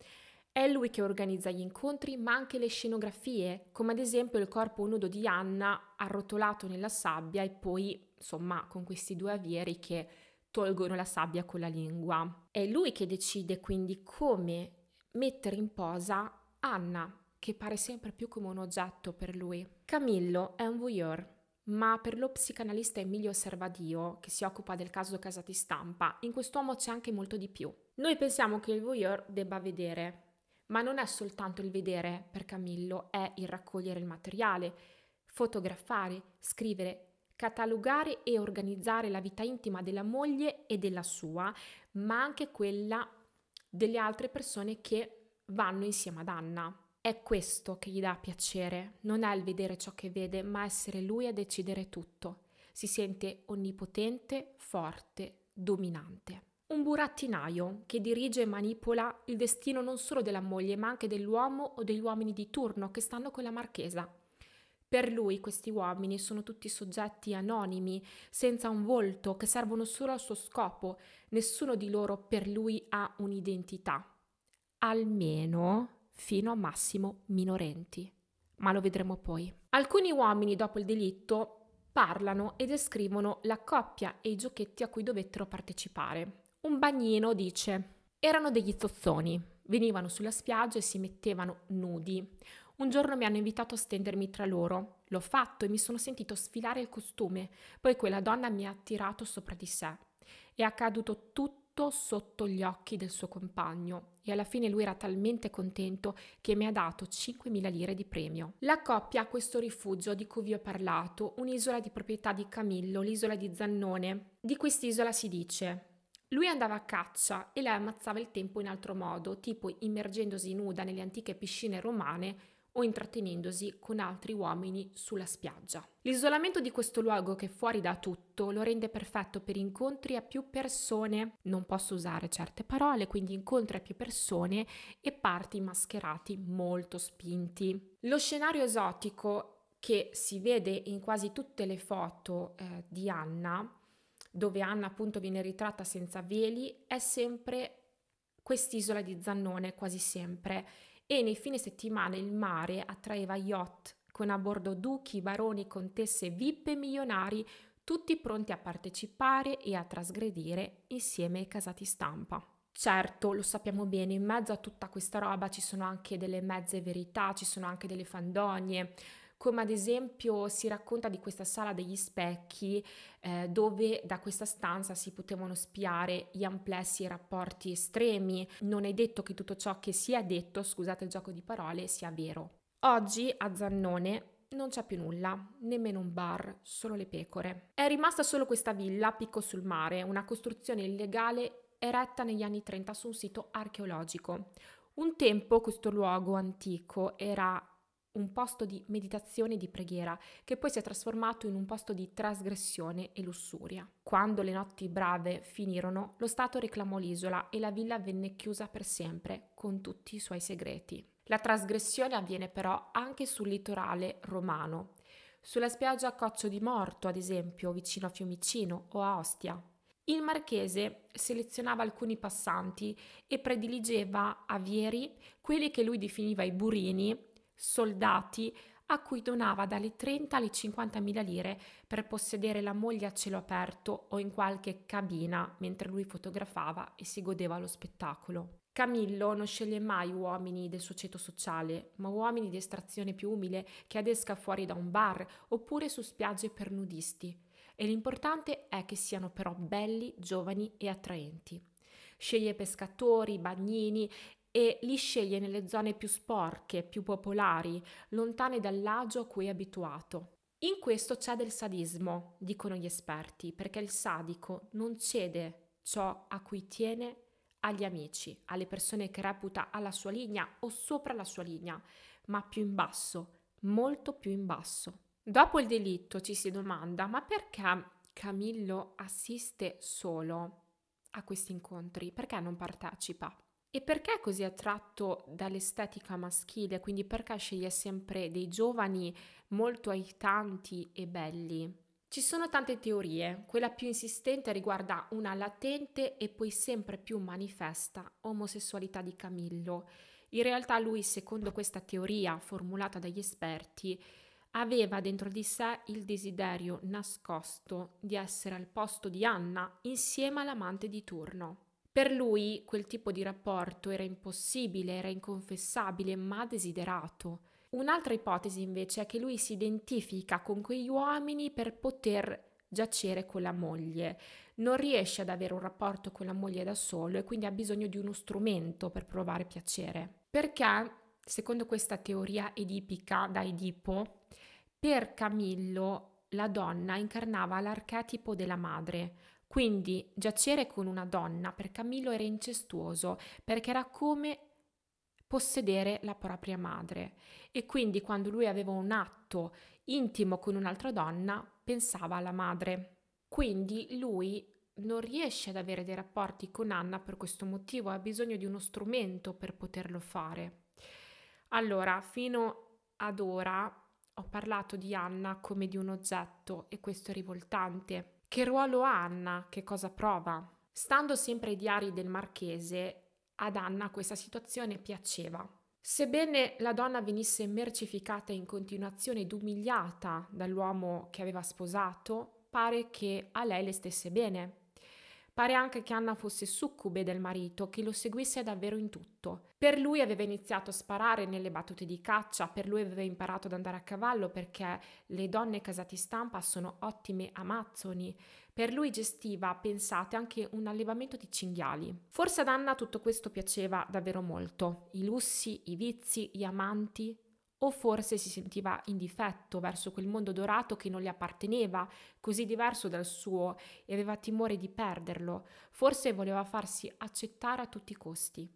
Speaker 1: È lui che organizza gli incontri, ma anche le scenografie, come ad esempio il corpo nudo di Anna arrotolato nella sabbia e poi, insomma, con questi due avieri che tolgono la sabbia con la lingua. È lui che decide quindi come mettere in posa Anna, che pare sempre più come un oggetto per lui. Camillo è un voyeur ma per lo psicanalista Emilio Servadio, che si occupa del caso Casati Stampa, in quest'uomo c'è anche molto di più. Noi pensiamo che il voyeur debba vedere, ma non è soltanto il vedere per Camillo, è il raccogliere il materiale, fotografare, scrivere, catalogare e organizzare la vita intima della moglie e della sua, ma anche quella delle altre persone che vanno insieme ad Anna. È questo che gli dà piacere, non è il vedere ciò che vede, ma essere lui a decidere tutto. Si sente onnipotente, forte, dominante. Un burattinaio che dirige e manipola il destino non solo della moglie, ma anche dell'uomo o degli uomini di turno che stanno con la marchesa. Per lui questi uomini sono tutti soggetti anonimi, senza un volto, che servono solo al suo scopo. Nessuno di loro per lui ha un'identità. Almeno fino a massimo minorenti. Ma lo vedremo poi. Alcuni uomini dopo il delitto parlano e descrivono la coppia e i giochetti a cui dovettero partecipare. Un bagnino dice: Erano degli zozzoni, venivano sulla spiaggia e si mettevano nudi. Un giorno mi hanno invitato a stendermi tra loro. L'ho fatto e mi sono sentito sfilare il costume. Poi quella donna mi ha tirato sopra di sé. È accaduto tutto tutto sotto gli occhi del suo compagno e alla fine lui era talmente contento che mi ha dato 5.000 lire di premio. La coppia ha questo rifugio di cui vi ho parlato, un'isola di proprietà di Camillo, l'isola di Zannone. Di quest'isola si dice lui andava a caccia e lei ammazzava il tempo in altro modo, tipo immergendosi nuda nelle antiche piscine romane o intrattenendosi con altri uomini sulla spiaggia. L'isolamento di questo luogo che è fuori da tutto lo rende perfetto per incontri a più persone, non posso usare certe parole, quindi incontri a più persone e parti mascherati molto spinti. Lo scenario esotico che si vede in quasi tutte le foto eh, di Anna, dove Anna appunto viene ritratta senza veli, è sempre quest'isola di Zannone, quasi sempre e nei fine settimana il mare attraeva yacht con a bordo duchi, baroni, contesse, vippe e milionari, tutti pronti a partecipare e a trasgredire insieme ai casati stampa. Certo, lo sappiamo bene, in mezzo a tutta questa roba ci sono anche delle mezze verità, ci sono anche delle fandonie, come ad esempio si racconta di questa sala degli specchi eh, dove da questa stanza si potevano spiare gli amplessi e rapporti estremi. Non è detto che tutto ciò che si è detto, scusate il gioco di parole, sia vero. Oggi a Zannone non c'è più nulla, nemmeno un bar, solo le pecore. È rimasta solo questa villa, Picco sul mare, una costruzione illegale eretta negli anni 30 su un sito archeologico. Un tempo questo luogo antico era un posto di meditazione e di preghiera, che poi si è trasformato in un posto di trasgressione e lussuria. Quando le notti brave finirono, lo Stato reclamò l'isola e la villa venne chiusa per sempre, con tutti i suoi segreti. La trasgressione avviene però anche sul litorale romano, sulla spiaggia a Coccio di Morto, ad esempio, vicino a Fiumicino o a Ostia. Il marchese selezionava alcuni passanti e prediligeva avieri, quelli che lui definiva i burini soldati a cui donava dalle 30 alle 50 mila lire per possedere la moglie a cielo aperto o in qualche cabina mentre lui fotografava e si godeva lo spettacolo. Camillo non sceglie mai uomini del suo ceto sociale, ma uomini di estrazione più umile che adesca fuori da un bar oppure su spiagge per nudisti. E l'importante è che siano però belli, giovani e attraenti. Sceglie pescatori, bagnini e li sceglie nelle zone più sporche, più popolari, lontane dall'agio a cui è abituato. In questo c'è del sadismo, dicono gli esperti, perché il sadico non cede ciò a cui tiene agli amici, alle persone che reputa alla sua linea o sopra la sua linea, ma più in basso, molto più in basso. Dopo il delitto ci si domanda, ma perché Camillo assiste solo a questi incontri? Perché non partecipa? E perché è così attratto dall'estetica maschile? Quindi perché sceglie sempre dei giovani molto aitanti e belli? Ci sono tante teorie, quella più insistente riguarda una latente e poi sempre più manifesta omosessualità di Camillo. In realtà lui, secondo questa teoria formulata dagli esperti, aveva dentro di sé il desiderio nascosto di essere al posto di Anna insieme all'amante di turno. Per lui quel tipo di rapporto era impossibile, era inconfessabile, ma desiderato. Un'altra ipotesi invece è che lui si identifica con quegli uomini per poter giacere con la moglie. Non riesce ad avere un rapporto con la moglie da solo e quindi ha bisogno di uno strumento per provare piacere. Perché, secondo questa teoria edipica da Edipo, per Camillo la donna incarnava l'archetipo della madre, quindi giacere con una donna per Camillo era incestuoso perché era come possedere la propria madre e quindi quando lui aveva un atto intimo con un'altra donna pensava alla madre. Quindi lui non riesce ad avere dei rapporti con Anna per questo motivo, ha bisogno di uno strumento per poterlo fare. Allora, fino ad ora ho parlato di Anna come di un oggetto e questo è rivoltante che ruolo ha Anna? Che cosa prova? Stando sempre ai diari del marchese, ad Anna questa situazione piaceva. Sebbene la donna venisse mercificata in continuazione ed umiliata dall'uomo che aveva sposato, pare che a lei le stesse bene. Pare anche che Anna fosse succube del marito, che lo seguisse davvero in tutto. Per lui aveva iniziato a sparare nelle battute di caccia, per lui aveva imparato ad andare a cavallo perché le donne casati stampa sono ottime amazzoni. Per lui gestiva, pensate, anche un allevamento di cinghiali. Forse ad Anna tutto questo piaceva davvero molto. I lussi, i vizi, gli amanti, o forse si sentiva in difetto verso quel mondo dorato che non le apparteneva, così diverso dal suo, e aveva timore di perderlo, forse voleva farsi accettare a tutti i costi.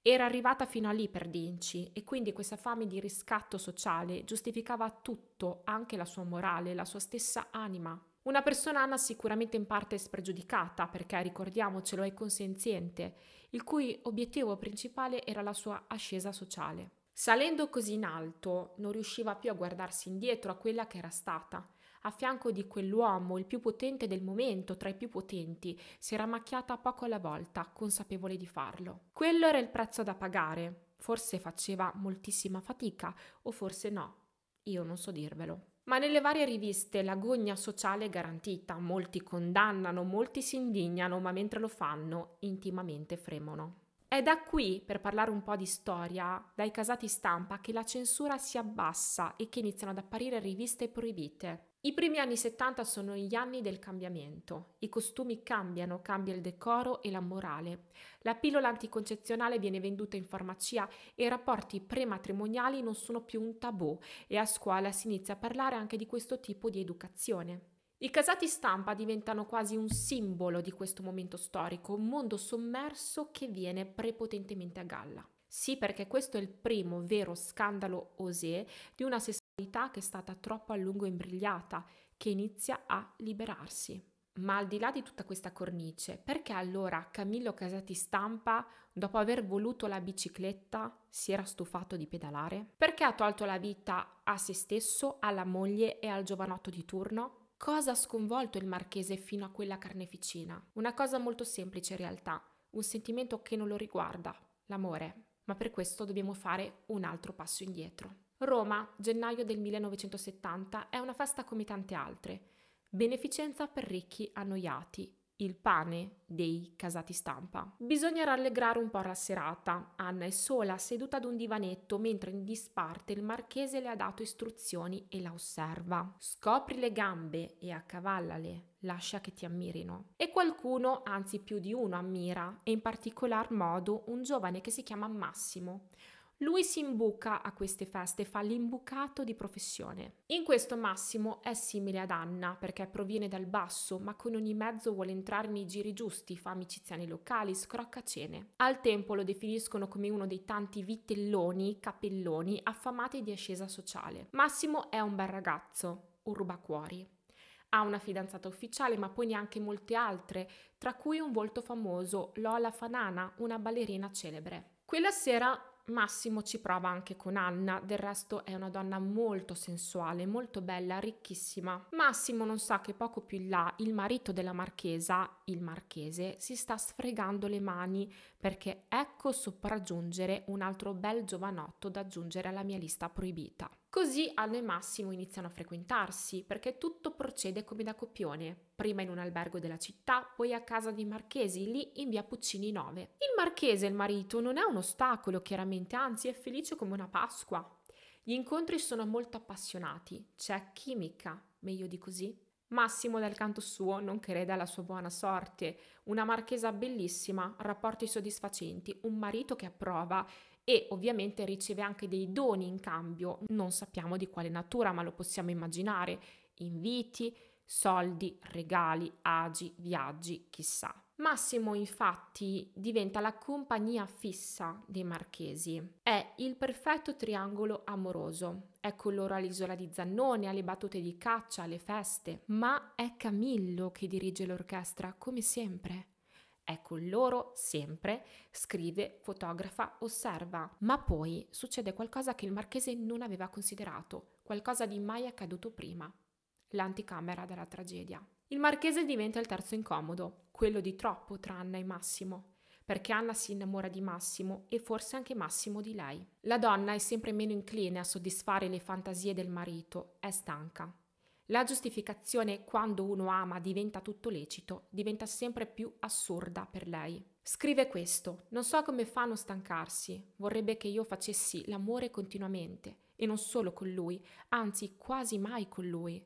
Speaker 1: Era arrivata fino a lì per Dinci e quindi questa fame di riscatto sociale giustificava tutto, anche la sua morale, la sua stessa anima. Una persona Anna sicuramente in parte spregiudicata, perché ricordiamocelo è consenziente, il cui obiettivo principale era la sua ascesa sociale. Salendo così in alto, non riusciva più a guardarsi indietro a quella che era stata. A fianco di quell'uomo, il più potente del momento, tra i più potenti, si era macchiata poco alla volta, consapevole di farlo. Quello era il prezzo da pagare. Forse faceva moltissima fatica, o forse no. Io non so dirvelo. Ma nelle varie riviste l'agonia sociale è garantita, molti condannano, molti si indignano, ma mentre lo fanno intimamente fremono. È da qui, per parlare un po' di storia, dai casati stampa che la censura si abbassa e che iniziano ad apparire riviste proibite. I primi anni 70 sono gli anni del cambiamento. I costumi cambiano, cambia il decoro e la morale. La pillola anticoncezionale viene venduta in farmacia e i rapporti prematrimoniali non sono più un tabù e a scuola si inizia a parlare anche di questo tipo di educazione. I casati stampa diventano quasi un simbolo di questo momento storico, un mondo sommerso che viene prepotentemente a galla. Sì, perché questo è il primo vero scandalo osé di una sessualità che è stata troppo a lungo imbrigliata, che inizia a liberarsi. Ma al di là di tutta questa cornice, perché allora Camillo Casati Stampa, dopo aver voluto la bicicletta, si era stufato di pedalare? Perché ha tolto la vita a se stesso, alla moglie e al giovanotto di turno? Cosa ha sconvolto il marchese fino a quella carneficina? Una cosa molto semplice in realtà, un sentimento che non lo riguarda, l'amore. Ma per questo dobbiamo fare un altro passo indietro. Roma, gennaio del 1970, è una festa come tante altre. Beneficenza per ricchi annoiati, il pane dei casati stampa. Bisogna rallegrare un po' la serata. Anna è sola, seduta ad un divanetto, mentre in disparte il marchese le ha dato istruzioni e la osserva. Scopri le gambe e accavallale, lascia che ti ammirino. E qualcuno, anzi più di uno, ammira, e in particolar modo un giovane che si chiama Massimo, lui si imbuca a queste feste, fa l'imbucato di professione. In questo Massimo è simile ad Anna perché proviene dal basso, ma con ogni mezzo vuole entrare nei giri giusti, fa amicizia nei locali, scrocca cene. Al tempo lo definiscono come uno dei tanti vitelloni, capelloni, affamati di ascesa sociale. Massimo è un bel ragazzo, un rubacuori. Ha una fidanzata ufficiale, ma poi neanche molte altre, tra cui un volto famoso, Lola Fanana, una ballerina celebre. Quella sera Massimo ci prova anche con Anna, del resto è una donna molto sensuale, molto bella, ricchissima. Massimo non sa che poco più in là il marito della marchesa il marchese si sta sfregando le mani perché ecco sopraggiungere un altro bel giovanotto da aggiungere alla mia lista proibita. Così Anna e Massimo iniziano a frequentarsi perché tutto procede come da copione, prima in un albergo della città, poi a casa dei Marchesi, lì in via Puccini 9. Il Marchese, il marito, non è un ostacolo chiaramente, anzi è felice come una Pasqua. Gli incontri sono molto appassionati, c'è chimica, meglio di così. Massimo dal canto suo non crede alla sua buona sorte, una marchesa bellissima, rapporti soddisfacenti, un marito che approva e ovviamente riceve anche dei doni in cambio, non sappiamo di quale natura, ma lo possiamo immaginare, inviti, soldi, regali, agi, viaggi, chissà. Massimo infatti diventa la compagnia fissa dei marchesi. È il perfetto triangolo amoroso. È con loro all'isola di Zannone, alle battute di caccia, alle feste, ma è Camillo che dirige l'orchestra, come sempre. È con loro sempre, scrive, fotografa, osserva. Ma poi succede qualcosa che il marchese non aveva considerato, qualcosa di mai accaduto prima, l'anticamera della tragedia. Il marchese diventa il terzo incomodo, quello di troppo tra Anna e Massimo, perché Anna si innamora di Massimo e forse anche Massimo di lei. La donna è sempre meno incline a soddisfare le fantasie del marito, è stanca. La giustificazione quando uno ama diventa tutto lecito, diventa sempre più assurda per lei. Scrive questo, non so come fa a non stancarsi, vorrebbe che io facessi l'amore continuamente, e non solo con lui, anzi quasi mai con lui.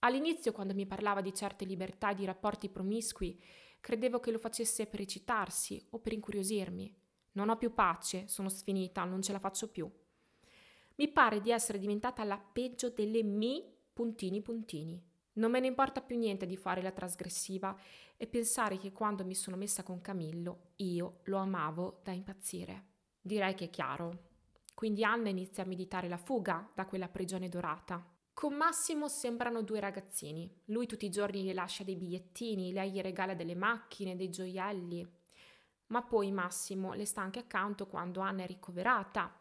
Speaker 1: All'inizio, quando mi parlava di certe libertà e di rapporti promiscui, credevo che lo facesse per eccitarsi o per incuriosirmi. Non ho più pace, sono sfinita, non ce la faccio più. Mi pare di essere diventata la peggio delle mi puntini puntini. Non me ne importa più niente di fare la trasgressiva e pensare che quando mi sono messa con Camillo io lo amavo da impazzire. Direi che è chiaro. Quindi Anna inizia a meditare la fuga da quella prigione dorata, con Massimo sembrano due ragazzini. Lui tutti i giorni le lascia dei bigliettini, lei gli regala delle macchine, dei gioielli. Ma poi Massimo le sta anche accanto quando Anna è ricoverata.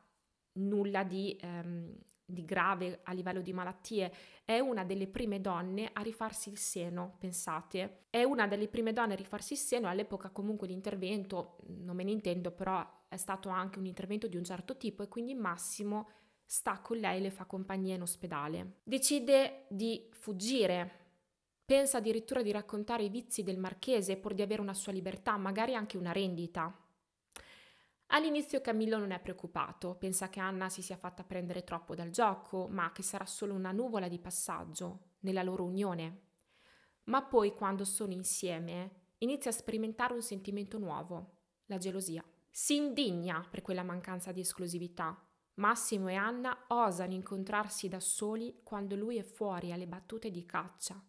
Speaker 1: Nulla di, ehm, di grave a livello di malattie. È una delle prime donne a rifarsi il seno, pensate. È una delle prime donne a rifarsi il seno. All'epoca comunque l'intervento, non me ne intendo, però è stato anche un intervento di un certo tipo e quindi Massimo sta con lei e le fa compagnia in ospedale. Decide di fuggire. Pensa addirittura di raccontare i vizi del marchese pur di avere una sua libertà, magari anche una rendita. All'inizio Camillo non è preoccupato, pensa che Anna si sia fatta prendere troppo dal gioco, ma che sarà solo una nuvola di passaggio nella loro unione. Ma poi, quando sono insieme, inizia a sperimentare un sentimento nuovo, la gelosia. Si indigna per quella mancanza di esclusività Massimo e Anna osano incontrarsi da soli quando lui è fuori alle battute di caccia.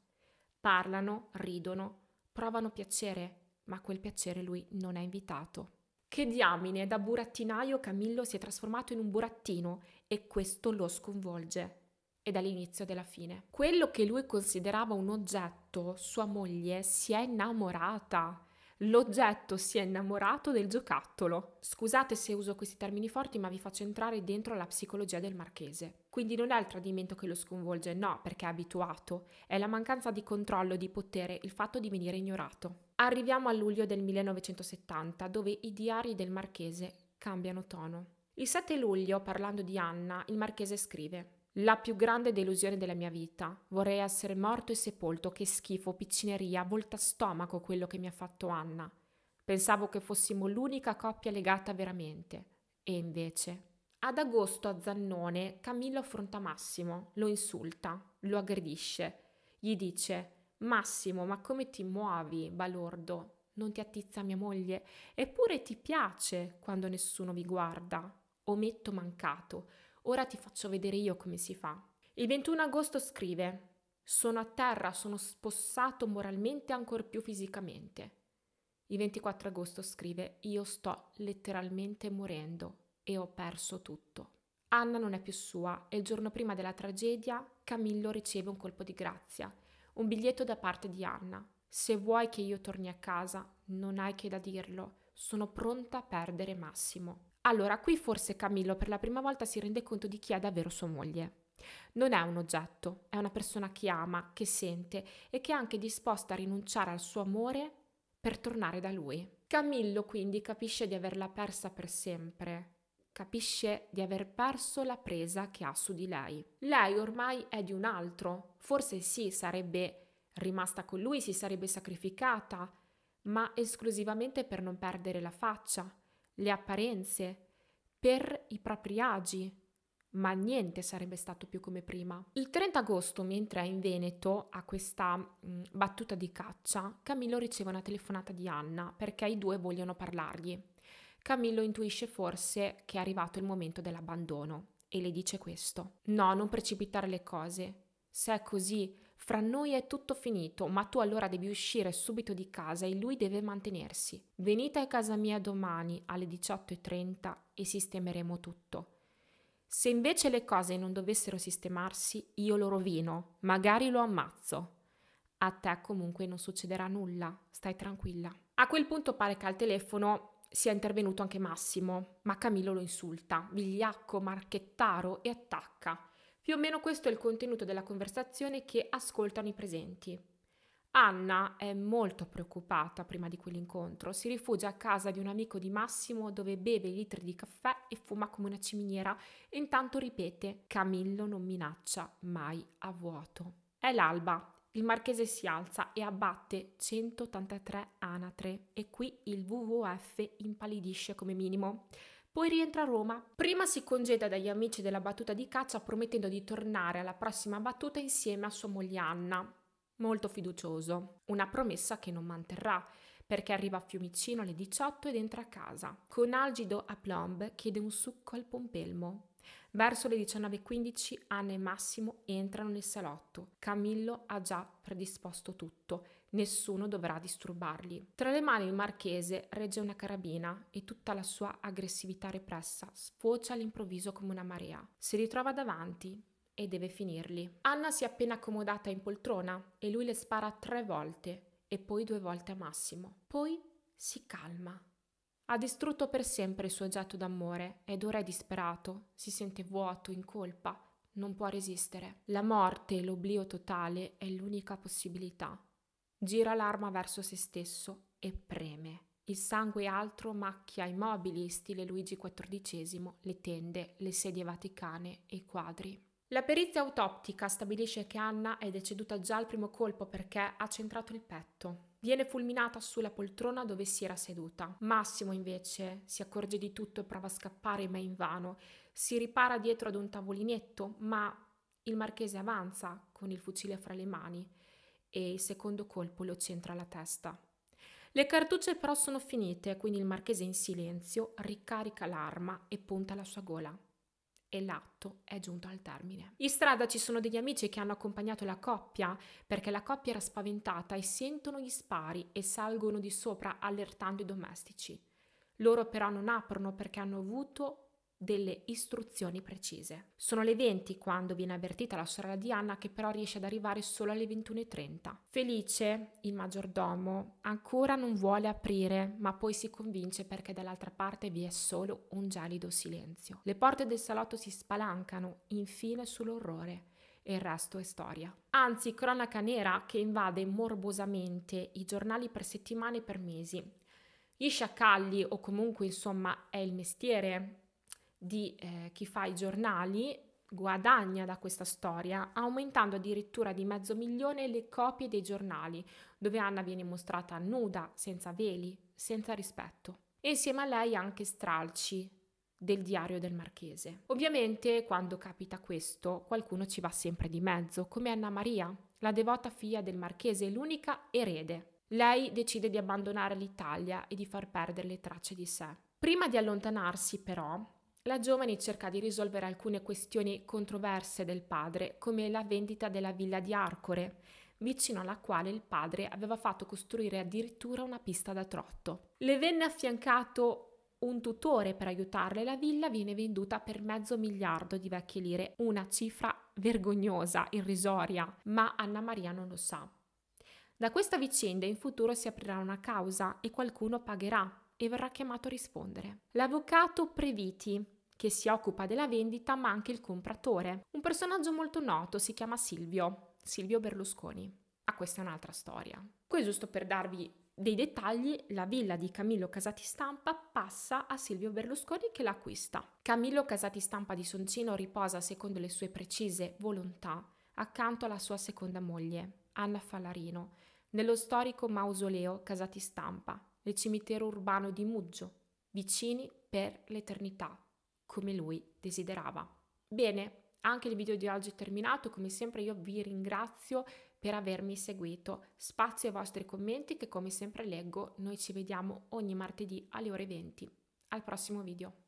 Speaker 1: Parlano, ridono, provano piacere, ma quel piacere lui non è invitato. Che diamine, da burattinaio Camillo si è trasformato in un burattino e questo lo sconvolge. Ed è l'inizio della fine. Quello che lui considerava un oggetto, sua moglie si è innamorata L'oggetto si è innamorato del giocattolo. Scusate se uso questi termini forti, ma vi faccio entrare dentro la psicologia del marchese. Quindi non è il tradimento che lo sconvolge, no, perché è abituato, è la mancanza di controllo, di potere, il fatto di venire ignorato. Arriviamo a luglio del 1970, dove i diari del marchese cambiano tono. Il 7 luglio, parlando di Anna, il marchese scrive la più grande delusione della mia vita. Vorrei essere morto e sepolto, che schifo, piccineria, volta stomaco quello che mi ha fatto Anna. Pensavo che fossimo l'unica coppia legata veramente. E invece. Ad agosto a Zannone Camillo affronta Massimo, lo insulta, lo aggredisce. Gli dice: Massimo, ma come ti muovi, balordo? Non ti attizza mia moglie? Eppure ti piace quando nessuno vi guarda. Ometto mancato Ora ti faccio vedere io come si fa. Il 21 agosto scrive: Sono a terra, sono spossato moralmente e ancor più fisicamente. Il 24 agosto scrive: Io sto letteralmente morendo e ho perso tutto. Anna non è più sua e il giorno prima della tragedia Camillo riceve un colpo di grazia, un biglietto da parte di Anna. Se vuoi che io torni a casa, non hai che da dirlo, sono pronta a perdere Massimo. Allora, qui forse Camillo per la prima volta si rende conto di chi è davvero sua moglie. Non è un oggetto, è una persona che ama, che sente e che è anche disposta a rinunciare al suo amore per tornare da lui. Camillo quindi capisce di averla persa per sempre, capisce di aver perso la presa che ha su di lei. Lei ormai è di un altro, forse sì, sarebbe rimasta con lui, si sarebbe sacrificata, ma esclusivamente per non perdere la faccia, le apparenze, per i propri agi, ma niente sarebbe stato più come prima. Il 30 agosto, mentre è in Veneto a questa mh, mm, battuta di caccia, Camillo riceve una telefonata di Anna perché i due vogliono parlargli. Camillo intuisce forse che è arrivato il momento dell'abbandono e le dice questo. No, non precipitare le cose. Se è così, fra noi è tutto finito, ma tu allora devi uscire subito di casa e lui deve mantenersi. Venite a casa mia domani alle 18.30 e sistemeremo tutto. Se invece le cose non dovessero sistemarsi, io lo rovino, magari lo ammazzo. A te comunque non succederà nulla, stai tranquilla. A quel punto pare che al telefono sia intervenuto anche Massimo, ma Camillo lo insulta, vigliacco, marchettaro e attacca. Più o meno questo è il contenuto della conversazione che ascoltano i presenti. Anna è molto preoccupata prima di quell'incontro, si rifugia a casa di un amico di Massimo dove beve litri di caffè e fuma come una ciminiera e intanto ripete Camillo non minaccia mai a vuoto. È l'alba, il marchese si alza e abbatte 183 anatre e qui il WWF impalidisce come minimo. Poi rientra a Roma. Prima si congeda dagli amici della battuta di caccia promettendo di tornare alla prossima battuta insieme a sua moglie Anna. Molto fiducioso. Una promessa che non manterrà perché arriva a Fiumicino alle 18 ed entra a casa. Con algido aplomb chiede un succo al pompelmo. Verso le 19.15 Anna e Massimo entrano nel salotto. Camillo ha già predisposto tutto Nessuno dovrà disturbarli. Tra le mani il marchese regge una carabina e tutta la sua aggressività repressa sfocia all'improvviso come una marea. Si ritrova davanti e deve finirli. Anna si è appena accomodata in poltrona e lui le spara tre volte e poi due volte a Massimo. Poi si calma. Ha distrutto per sempre il suo oggetto d'amore ed ora è disperato, si sente vuoto, in colpa, non può resistere. La morte l'oblio totale è l'unica possibilità. Gira l'arma verso se stesso e preme. Il sangue altro macchia i mobili, stile Luigi XIV, le tende, le sedie vaticane e i quadri. La perizia autoptica stabilisce che Anna è deceduta già al primo colpo perché ha centrato il petto. Viene fulminata sulla poltrona dove si era seduta. Massimo invece si accorge di tutto e prova a scappare, ma invano. Si ripara dietro ad un tavolinetto, ma il marchese avanza con il fucile fra le mani e il secondo colpo lo centra alla testa. Le cartucce però sono finite, quindi il marchese in silenzio ricarica l'arma e punta la sua gola. E l'atto è giunto al termine. In strada ci sono degli amici che hanno accompagnato la coppia perché la coppia era spaventata e sentono gli spari e salgono di sopra allertando i domestici. Loro però non aprono perché hanno avuto delle istruzioni precise. Sono le 20 quando viene avvertita la sorella di Anna che però riesce ad arrivare solo alle 21.30. Felice, il maggiordomo, ancora non vuole aprire, ma poi si convince perché dall'altra parte vi è solo un gelido silenzio. Le porte del salotto si spalancano, infine sull'orrore e il resto è storia. Anzi, cronaca nera che invade morbosamente i giornali per settimane e per mesi. Gli sciacalli, o comunque insomma è il mestiere, di eh, chi fa i giornali guadagna da questa storia, aumentando addirittura di mezzo milione le copie dei giornali, dove Anna viene mostrata nuda, senza veli, senza rispetto. E insieme a lei anche stralci del diario del marchese. Ovviamente quando capita questo qualcuno ci va sempre di mezzo, come Anna Maria, la devota figlia del marchese, l'unica erede. Lei decide di abbandonare l'Italia e di far perdere le tracce di sé. Prima di allontanarsi però, la giovane cerca di risolvere alcune questioni controverse del padre, come la vendita della villa di Arcore, vicino alla quale il padre aveva fatto costruire addirittura una pista da trotto. Le venne affiancato un tutore per aiutarle, la villa viene venduta per mezzo miliardo di vecchie lire, una cifra vergognosa, irrisoria, ma Anna Maria non lo sa. Da questa vicenda in futuro si aprirà una causa e qualcuno pagherà e verrà chiamato a rispondere. L'avvocato Previti che si occupa della vendita ma anche il compratore. Un personaggio molto noto si chiama Silvio, Silvio Berlusconi. Ma ah, questa è un'altra storia. Qui giusto per darvi dei dettagli, la villa di Camillo Casati Stampa passa a Silvio Berlusconi che l'acquista. Camillo Casati Stampa di Soncino riposa secondo le sue precise volontà accanto alla sua seconda moglie, Anna Fallarino, nello storico mausoleo Casati Stampa, nel cimitero urbano di Muggio, vicini per l'eternità, come lui desiderava. Bene, anche il video di oggi è terminato, come sempre io vi ringrazio per avermi seguito. Spazio ai vostri commenti che come sempre leggo, noi ci vediamo ogni martedì alle ore 20. Al prossimo video.